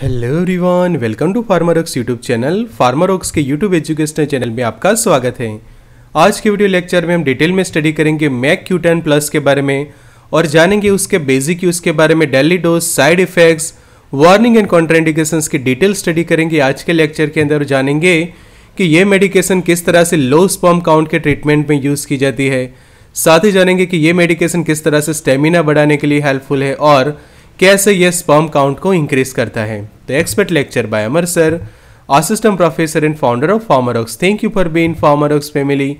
hello everyone welcome to Pharma Rox YouTube channel Pharma Rox के YouTube educational channel में आपका स्वागत है आज के वीडियो लेक्चर में हम डिटेल में स्टडी करेंगे मैक क्यू टेन प्लस के बारे में और जानेंगे उसके बेसिक यूज़ के बारे में daily dose side effects warning and contraindication की डिटेल स्टडी करेंगे आज के लेक्चर के अंदर जानेंगे कि ये मेडिकेशन किस तरह से लो स्पॉम काउंट के ट्रीटमेंट में यूज़ की जाती है साथ ही जानेंगे कि ये मेडिकेशन किस तरह से स्टेमिना बढ़ाने के लिए हेल्पफुल है और कैसे यह स्पर्म काउंट को इंक्रीज करता है the expert lecture by Amar sir assistant professor and founder of Pharmarox thank you for being Pharmarox family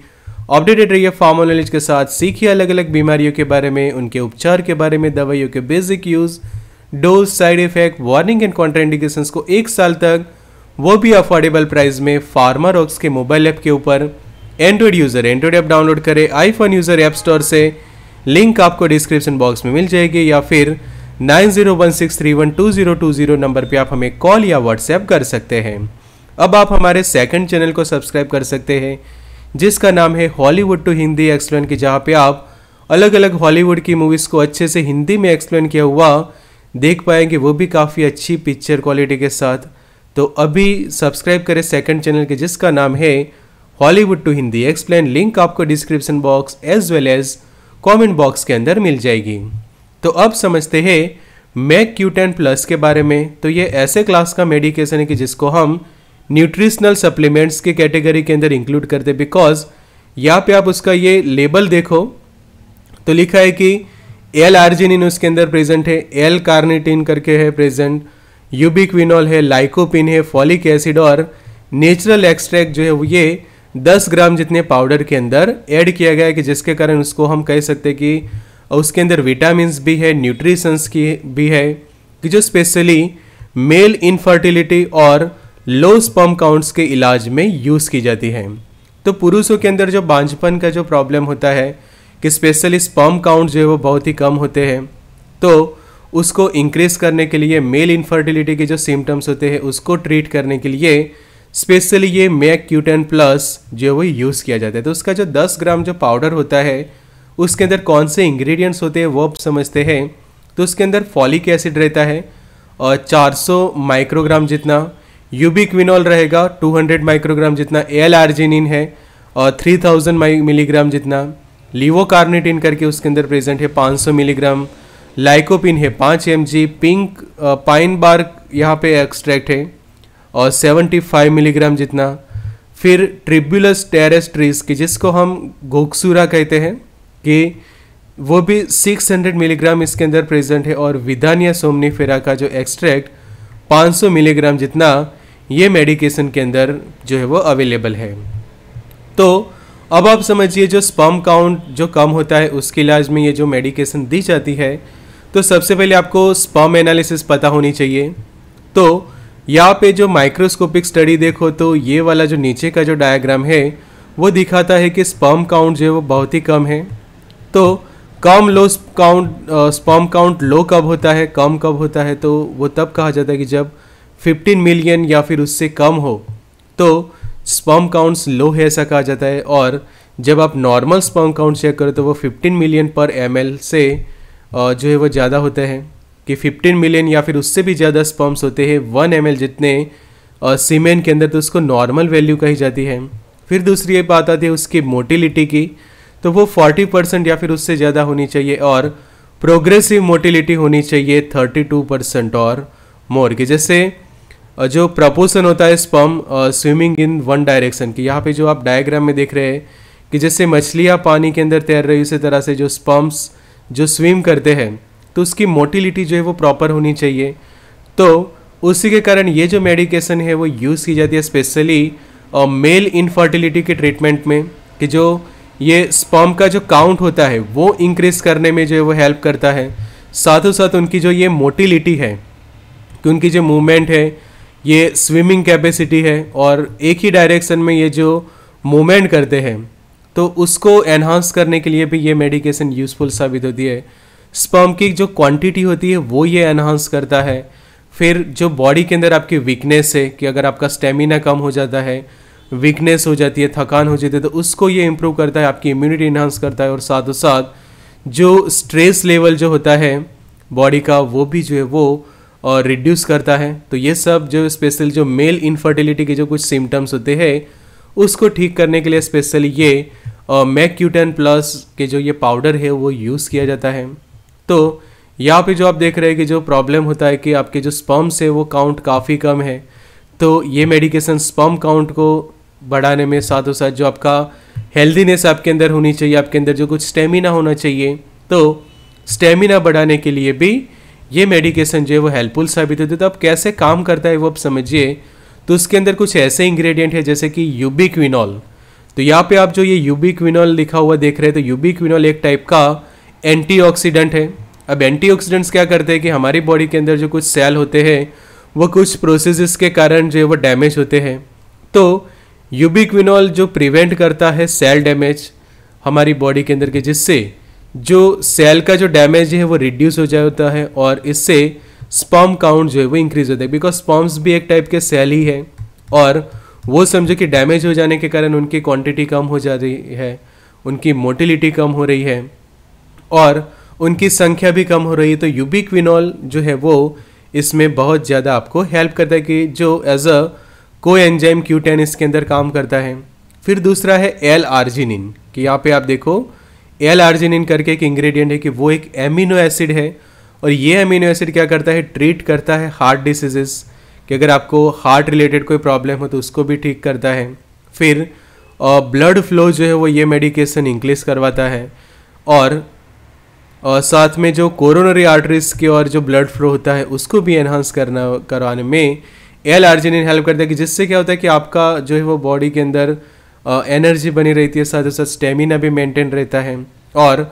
updated रहिए फार्मो नॉलेज के साथ सीखिए अलग अलग बीमारियों के बारे में उनके उपचार के बारे में दवाइयों के basic use dose side effect warning and contraindication को एक साल तक वो भी अफोर्डेबल प्राइस में फार्मा के मोबाइल ऐप के ऊपर android user android app download करें आईफोन यूज़र ऐप स्टोर से लिंक आपको डिस्क्रिप्शन बॉक्स में मिल जाएगी या फिर nine zero one six three one two zero two zero number पर आप हमें कॉल या व्हाट्सएप कर सकते हैं अब आप हमारे सेकंड चैनल को सब्सक्राइब कर सकते हैं जिसका नाम है हॉलीवुड टू हिंदी एक्सप्लेन की जहाँ पे आप अलग अलग हॉलीवुड की मूवीज़ को अच्छे से हिंदी में एक्सप्लेन किया हुआ देख पाएंगे वो भी काफ़ी अच्छी पिक्चर क्वालिटी के साथ तो अभी सब्सक्राइब करें सेकंड चैनल के जिसका नाम है Hollywood to Hindi explain link आपको description box as well as comment box के अंदर मिल जाएगी तो अब समझते हैं मैक क्यू टेन प्लस के बारे में तो ये ऐसे क्लास का मेडिकेशन है कि जिसको हम न्यूट्रिशनल सप्लीमेंट्स के कैटेगरी के अंदर इंक्लूड करते बिकॉज यहाँ पे आप उसका ये लेबल देखो तो लिखा है कि एल आर्जिनिन उसके अंदर प्रेजेंट है एल कार्निटिन करके है प्रेजेंट यूबिक्विनॉल है लाइकोपिन है फॉलिक एसिड और नेचुरल एक्सट्रैक्ट जो है वो ये 10 ग्राम जितने पाउडर के अंदर ऐड किया गया है कि जिसके कारण उसको हम कह सकते हैं कि और उसके अंदर विटामिन भी है न्यूट्रिशंस की भी है कि जो स्पेशली मेल इनफर्टिलिटी और लो स्पर्म काउंट्स के इलाज में यूज़ की जाती है तो पुरुषों के अंदर जो बांझपन का जो प्रॉब्लम होता है कि स्पेशली स्पर्म काउंट जो है वो बहुत ही कम होते हैं तो उसको इंक्रीज करने के लिए मेल इनफर्टिलिटी के जो सिम्टम्स होते हैं उसको ट्रीट करने के लिए स्पेशली ये मैक क्यूटेन प्लस जो है वो यूज़ किया जाता है तो उसका जो 10 ग्राम जो पाउडर होता है उसके अंदर कौन से इंग्रेडिएंट्स होते हैं वो आप समझते हैं तो उसके अंदर फॉलिक एसिड रहता है और 400 माइक्रोग्राम जितना यूबिक्विनॉल रहेगा 200 माइक्रोग्राम जितना एल आर्जिनिन है और 3000 मिलीग्राम जितना लीवोकार्नेटिन करके उसके अंदर प्रेजेंट है 500 मिलीग्राम लाइकोपिन है 5 एम पिंक पाइन बार्क यहाँ पे एक्सट्रैक्ट है और 75 मिलीग्राम जितना फिर ट्रिब्यूलस टेरेस्ट्रीज की जिसको हम घोकसूरा कहते हैं कि वो भी 600 मिलीग्राम इसके अंदर प्रेजेंट है और विधानिया सोमनीफेरा का जो एक्सट्रैक्ट 500 मिलीग्राम जितना ये मेडिकेशन के अंदर जो है वो अवेलेबल है तो अब आप समझिए जो स्पम काउंट जो कम होता है उसके इलाज में ये जो मेडिकेशन दी जाती है तो सबसे पहले आपको स्पम एनालिसिस पता होनी चाहिए तो यहाँ पे जो माइक्रोस्कोपिक स्टडी देखो तो ये वाला जो नीचे का जो डायग्राम है वो दिखाता है कि स्पर्म काउंट जो है वो बहुत ही कम है तो कम low count sperm count low कब होता है कम कब होता है तो वो तब कहा जाता है कि जब 15 मिलियन या फिर उससे कम हो तो स्पम काउंट्स लो है ऐसा कहा जाता है और जब आप नॉर्मल स्पॉम काउंट चेक करो तो वो 15 मिलियन पर एम से जो है वो ज़्यादा होते हैं कि 15 मिलियन या फिर उससे भी ज़्यादा स्पॉम्स होते हैं वन एम जितने सीमेंट के अंदर तो उसको नॉर्मल वैल्यू कही जाती है फिर दूसरी बात आती है उसकी मोटिलिटी की तो वो 40 परसेंट या फिर उससे ज़्यादा होनी चाहिए और प्रोग्रेसिव मोटिलिटी होनी चाहिए 32 परसेंट और मोर की जैसे जो प्रपोशन होता है sperm swimming in one direction की यहाँ पे जो आप डायग्राम में देख रहे हैं कि जैसे मछलियाँ पानी के अंदर तैर रही उसी तरह से जो स्पम्स जो स्विम करते हैं तो उसकी मोटिलिटी जो है वो प्रॉपर होनी चाहिए तो उसी के कारण ये जो मेडिकेशन है वो यूज़ की जाती है स्पेशली मेल इनफर्टिलिटी के ट्रीटमेंट में कि जो ये स्पर्म का जो काउंट होता है वो इंक्रीज करने में जो है वो हेल्प करता है साथों साथ उनकी जो ये मोटिलिटी है कि उनकी जो मूवमेंट है ये स्विमिंग कैपेसिटी है और एक ही डायरेक्शन में ये जो मूवमेंट करते हैं तो उसको एनहांस करने के लिए भी ये मेडिकेशन यूज़फुल साबित होती है स्पर्म की जो क्वांटिटी होती है वो ये एनहांस करता है फिर जो बॉडी के अंदर आपकी वीकनेस है कि अगर आपका स्टेमिना कम हो जाता है वीकनेस हो जाती है थकान हो जाती है तो उसको ये इम्प्रूव करता है आपकी इम्यूनिटी इन्हांस करता है और साथ साथ जो स्ट्रेस लेवल जो होता है बॉडी का वो भी जो है वो और रिड्यूस करता है तो ये सब जो स्पेशल जो मेल इनफर्टिलिटी के जो कुछ सिम्टम्स होते हैं उसको ठीक करने के लिए स्पेशली ये मैक्यूटन प्लस के जो ये पाउडर है वो यूज़ किया जाता है तो यहाँ पे जो आप देख रहे हैं कि जो प्रॉब्लम होता है कि आपके जो स्पम्स है वो काउंट काफ़ी कम है तो ये मेडिकेशन स्पम काउंट को बढ़ाने में साथ साथ जो आपका हेल्दीनेस आपके अंदर होनी चाहिए आपके अंदर जो कुछ स्टेमिना होना चाहिए तो स्टेमिना बढ़ाने के लिए भी ये मेडिकेशन जो है वो हेल्पफुल साबित होती है तो आप कैसे काम करता है वो आप समझिए तो उसके अंदर कुछ ऐसे इंग्रेडिएंट है जैसे कि यूबिक्विनॉल तो यहाँ पे आप जो ये यूबिक्विनॉल लिखा हुआ देख रहे हैं तो यूबिक्विनॉल एक टाइप का एंटीऑक्सीडेंट है अब एंटीऑक्सीडेंट्स क्या करते हैं कि हमारी बॉडी के अंदर जो कुछ सेल होते हैं वो कुछ प्रोसेस के कारण जो है वो डैमेज होते हैं तो यूबिक्विनॉल जो प्रिवेंट करता है सेल डैमेज हमारी बॉडी के अंदर के जिससे जो सेल का जो डैमेज है वो रिड्यूस हो जाता है और इससे स्पॉम काउंट जो है वो इंक्रीज होता है बिकॉज स्पॉम्स भी एक टाइप के सेल ही है और वो समझो कि डैमेज हो जाने के कारण उनकी क्वांटिटी कम हो जा रही है उनकी मोटिलिटी कम हो रही है और उनकी संख्या भी कम हो रही है तो यूबिक्विनॉल जो है वो इसमें बहुत ज़्यादा आपको हेल्प करता है कि जो एज अ को एंजाइम क्यू टेन इसके अंदर काम करता है फिर दूसरा है एल आर्जिनिन कि यहाँ पे आप देखो एल आर्जिनिन करके एक इंग्रेडिएंट है कि वो एक एमिनो एसिड है और ये एमिनो एसिड क्या करता है ट्रीट करता है हार्ट डिसीजेस कि अगर आपको हार्ट रिलेटेड कोई प्रॉब्लम हो तो उसको भी ठीक करता है फिर ब्लड फ्लो जो है वो ये मेडिकेशन इंक्रीज करवाता है और और साथ में जो कोरोनरी आर्टरीज के और जो ब्लड फ्लो होता है उसको भी एनहांस करना करवाने में एल आर्जिनिन हेल्प करता है कि जिससे क्या होता है कि आपका जो है वो बॉडी के अंदर एनर्जी बनी रहती है साथ साथ स्टेमिना भी मेंटेन रहता है और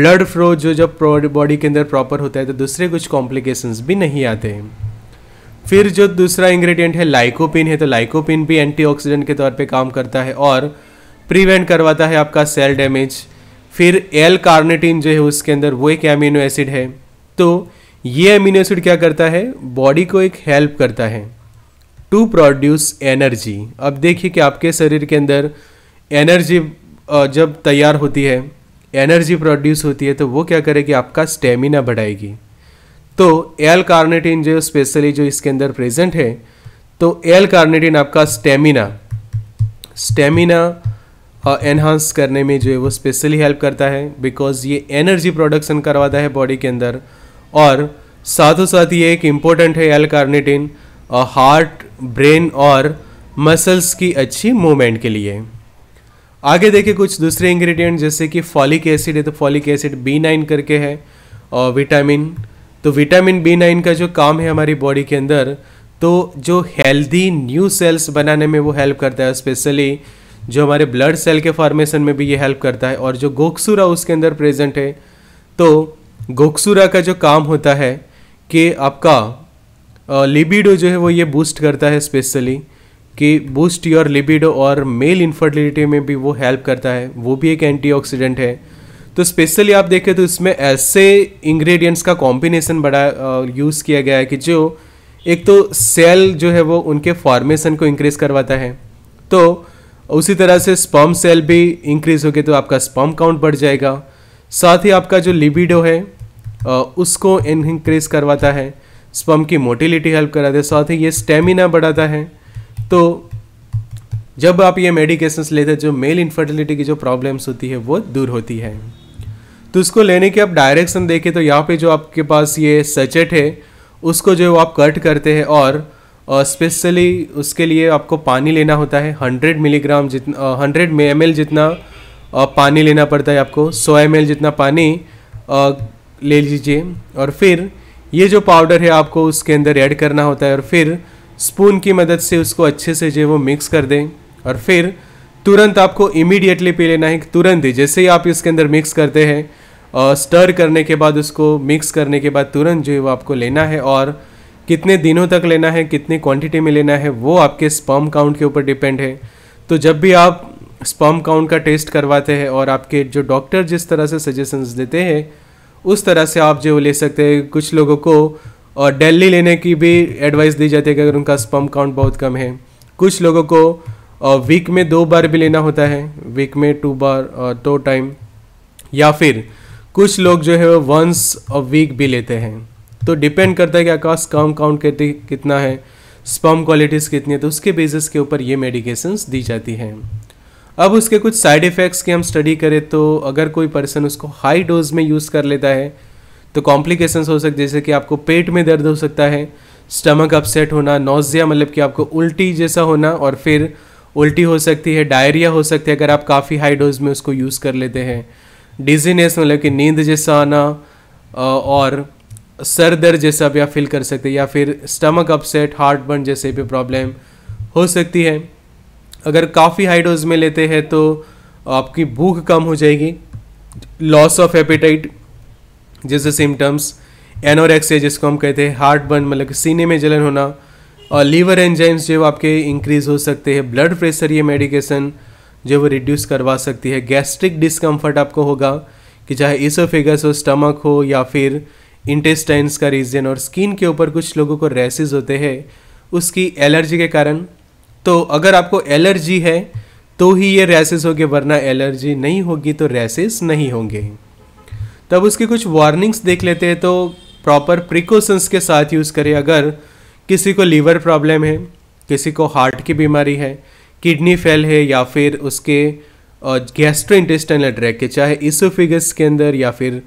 ब्लड फ्लो जो जब बॉडी के अंदर प्रॉपर होता है तो दूसरे कुछ कॉम्प्लिकेशंस भी नहीं आते हैं फिर जो दूसरा इंग्रेडिएंट है लाइकोपिन है तो लाइकोपिन भी एंटीऑक्सीडेंट के तौर पे काम करता है और प्रिवेंट करवाता है आपका सेल डैमेज फिर एल कार्नेटिन जो है उसके अंदर वो एक एमिनो एसिड है तो ये अमीनो एसिड क्या करता है बॉडी को एक हेल्प करता है टू प्रोड्यूस एनर्जी अब देखिए कि आपके शरीर के अंदर एनर्जी जब तैयार होती है एनर्जी प्रोड्यूस होती है तो वो क्या करेगी आपका स्टेमिना बढ़ाएगी तो एल कार्नेटिन जो स्पेशली जो इसके अंदर प्रेजेंट है तो एल कार्नेटिन आपका स्टेमिना स्टेमिना एनहांस करने में जो है वो स्पेशली हेल्प करता है बिकॉज ये एनर्जी प्रोडक्शन करवाता है बॉडी के अंदर और साथों साथ ये एक इम्पोर्टेंट है एल कार्नेटिन हार्ट ब्रेन और मसल्स की अच्छी मूवमेंट के लिए आगे देखिए कुछ दूसरे इंग्रेडिएंट जैसे कि फॉलिक एसिड है तो फॉलिक एसिड बी नाइन करके है और विटामिन तो विटामिन बी नाइन का जो काम है हमारी बॉडी के अंदर तो जो हेल्दी न्यू सेल्स बनाने में वो हेल्प करता है स्पेशली जो हमारे ब्लड सेल के फॉर्मेशन में भी ये हेल्प करता है और जो गोक्सुरा उसके अंदर प्रेजेंट है तो गोक्सुरा का जो काम होता है कि आपका लिबिडो जो है वो ये बूस्ट करता है स्पेशली कि बूस्ट योर लिबिडो और मेल इन्फर्टिलिटी में भी वो हेल्प करता है वो भी एक एंटीऑक्सीडेंट है तो स्पेशली आप देखें तो इसमें ऐसे इंग्रेडिएंट्स का कॉम्बिनेशन बड़ा यूज़ किया गया है कि जो एक तो सेल जो है वो उनके फॉर्मेशन को इंक्रीज करवाता है तो उसी तरह से स्पम सेल भी इंक्रीज हो गए तो आपका स्पम काउंट बढ़ जाएगा साथ ही आपका जो लिबिडो है उसको इनक्रीज़ करवाता है स्पम की मोटिलिटी हेल्प कराते हैं साथ ही ये स्टेमिना बढ़ाता है तो जब आप ये मेडिकेशंस लेते हैं जो मेल इन्फर्टिलिटी की जो प्रॉब्लम्स होती है वो दूर होती है तो उसको लेने की आप डायरेक्शन देखें तो यहाँ पे जो आपके पास ये सचेट है उसको जो आप कट करते हैं और स्पेशली उसके लिए आपको पानी लेना होता है हंड्रेड मिलीग्राम जितना हंड्रेड एम जितना पानी लेना पड़ता है आपको सौ एम जितना पानी ले लीजिए और फिर ये जो पाउडर है आपको उसके अंदर ऐड करना होता है और फिर स्पून की मदद से उसको अच्छे से जो वो मिक्स कर दें और फिर तुरंत आपको इमीडिएटली पी लेना है तुरंत ही जैसे ही आप इसके अंदर मिक्स करते हैं और स्टर करने के बाद उसको मिक्स करने के बाद तुरंत जो है वो आपको लेना है और कितने दिनों तक लेना है कितनी क्वांटिटी में लेना है वो आपके स्पर्म काउंट के ऊपर डिपेंड है तो जब भी आप स्पर्म काउंट का टेस्ट करवाते हैं और आपके जो डॉक्टर जिस तरह से सजेशंस देते हैं उस तरह से आप जो ले सकते हैं कुछ लोगों को और डेली लेने की भी एडवाइस दी जाती है कि अगर उनका स्पम काउंट बहुत कम है कुछ लोगों को वीक में दो बार भी लेना होता है वीक में टू बार और दो टाइम या फिर कुछ लोग जो है वो वंस अ वीक भी लेते हैं तो डिपेंड करता है कि आपका स्पम काउंट कितनी कितना है स्पम क्वालिटीज़ कितनी है तो उसके बेसिस के ऊपर ये मेडिकेशंस दी जाती हैं अब उसके कुछ साइड इफ़ेक्ट्स की हम स्टडी करें तो अगर कोई पर्सन उसको हाई डोज में यूज़ कर लेता है तो कॉम्प्लिकेशंस हो सकते जैसे कि आपको पेट में दर्द हो सकता है स्टमक अपसेट होना नोजिया मतलब कि आपको उल्टी जैसा होना और फिर उल्टी हो सकती है डायरिया हो सकती है अगर आप काफ़ी हाई डोज में उसको यूज़ कर लेते हैं डिजीनेस मतलब कि नींद जैसा आना और सर दर्द जैसा भी आप फील कर सकते हैं या फिर स्टमक अपसेट हार्ट बर्न जैसे भी प्रॉब्लम हो सकती है अगर काफ़ी हाई डोज में लेते हैं तो आपकी भूख कम हो जाएगी लॉस ऑफ एपेटाइट जैसे सिम्टम्स एनोरेक्सिया जिसको हम कहते हैं हार्ट बर्न मतलब सीने में जलन होना और लीवर एंजाइम्स जो आपके इंक्रीज़ हो सकते हैं ब्लड प्रेशर ये मेडिकेशन जो वो रिड्यूस करवा सकती है गैस्ट्रिक डिस्कम्फर्ट आपको होगा कि चाहे इसोफेगस हो स्टमक हो या फिर इंटेस्टाइन्स का रीजन और स्किन के ऊपर कुछ लोगों को रैसेज होते हैं उसकी एलर्जी के कारण तो अगर आपको एलर्जी है तो ही ये रैसेस होंगे वरना एलर्जी नहीं होगी तो रैसेस नहीं होंगे तब उसकी कुछ वार्निंग्स देख लेते हैं तो प्रॉपर प्रिकॉशंस के साथ यूज़ करें अगर किसी को लीवर प्रॉब्लम है किसी को हार्ट की बीमारी है किडनी फेल है या फिर उसके गैस्ट्रो इंटेस्टाइनल ट्रैक के चाहे इसोफिगस के अंदर या फिर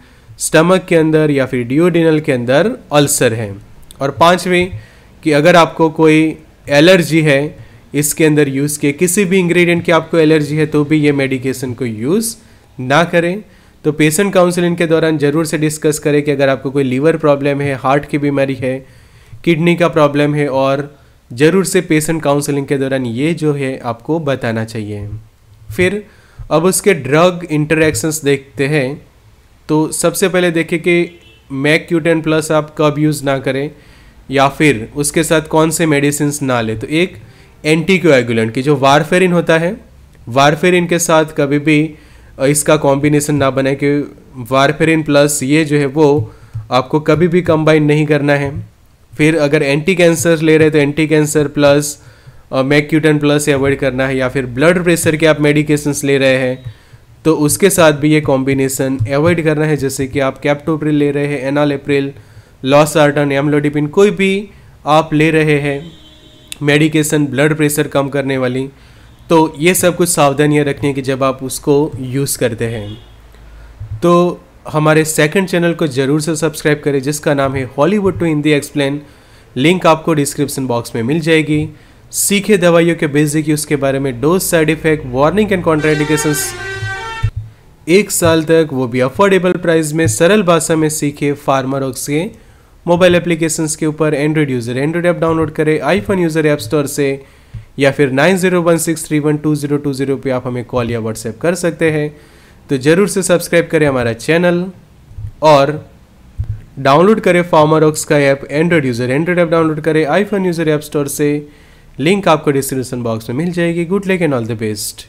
स्टमक के अंदर या फिर डिओडिनल के अंदर अल्सर है और पाँचवें कि अगर आपको कोई एलर्जी है इसके अंदर यूज़ किए किसी भी इंग्रेडिएंट की आपको एलर्जी है तो भी ये मेडिकेशन को यूज़ ना करें तो पेशेंट काउंसलिंग के दौरान ज़रूर से डिस्कस करें कि अगर आपको कोई लीवर प्रॉब्लम है हार्ट की बीमारी है किडनी का प्रॉब्लम है और ज़रूर से पेशेंट काउंसलिंग के दौरान ये जो है आपको बताना चाहिए फिर अब उसके ड्रग इंटरेक्शंस देखते हैं तो सबसे पहले देखें कि मैक क्यूटेन प्लस आप कब यूज़ ना करें या फिर उसके साथ कौन से मेडिसिन ना लें तो एक एंटी कोएगुलेंट की जो वारफेरिन होता है वारफेरिन के साथ कभी भी इसका कॉम्बिनेशन ना बने कि वारफेरिन प्लस ये जो है वो आपको कभी भी कंबाइन नहीं करना है फिर अगर एंटी कैंसर ले रहे हैं तो एंटी कैंसर प्लस मैक्यूटन प्लस अवॉइड करना है या फिर ब्लड प्रेशर के आप मेडिकेशंस ले रहे हैं तो उसके साथ भी ये कॉम्बिनेशन अवॉइड करना है जैसे कि आप कैप्टोप्रिल ले रहे हैं एनालेप्रिल लॉसार्टन एमलोडिपिन कोई भी आप ले रहे हैं मेडिकेशन ब्लड प्रेशर कम करने वाली तो ये सब कुछ सावधानियाँ रखनी है कि जब आप उसको यूज़ करते हैं तो हमारे सेकंड चैनल को ज़रूर से सब्सक्राइब करें जिसका नाम है Hollywood to Hindi explain link आपको डिस्क्रिप्शन बॉक्स में मिल जाएगी सीखे दवाइयों के बेसिक यूज़ के बारे में dose side effect warning and contraindication एक साल तक वो भी अफोर्डेबल प्राइस में सरल भाषा में सीखे ऑक्स के मोबाइल एप्लीकेशंस के ऊपर android user android app download करें आईफोन यूज़र ऐप स्टोर से या फिर nine zero one six three one two zero two zero पर आप हमें कॉल या व्हाट्सएप कर सकते हैं तो ज़रूर से सब्सक्राइब करें हमारा चैनल और डाउनलोड करें फार्मर ऑक्स का app android user android app download करें आईफोन यूज़र ऐप स्टोर से लिंक आपको डिस्क्रिप्शन बॉक्स में मिल जाएगी good luck and all the best